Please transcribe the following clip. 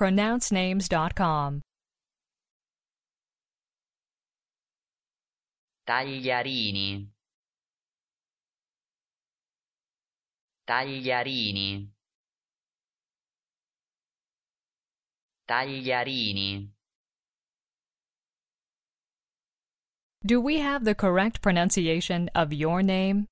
pronouncenames.com. Tagliarini. Tagliarini. Tagliarini. Do we have the correct pronunciation of your name?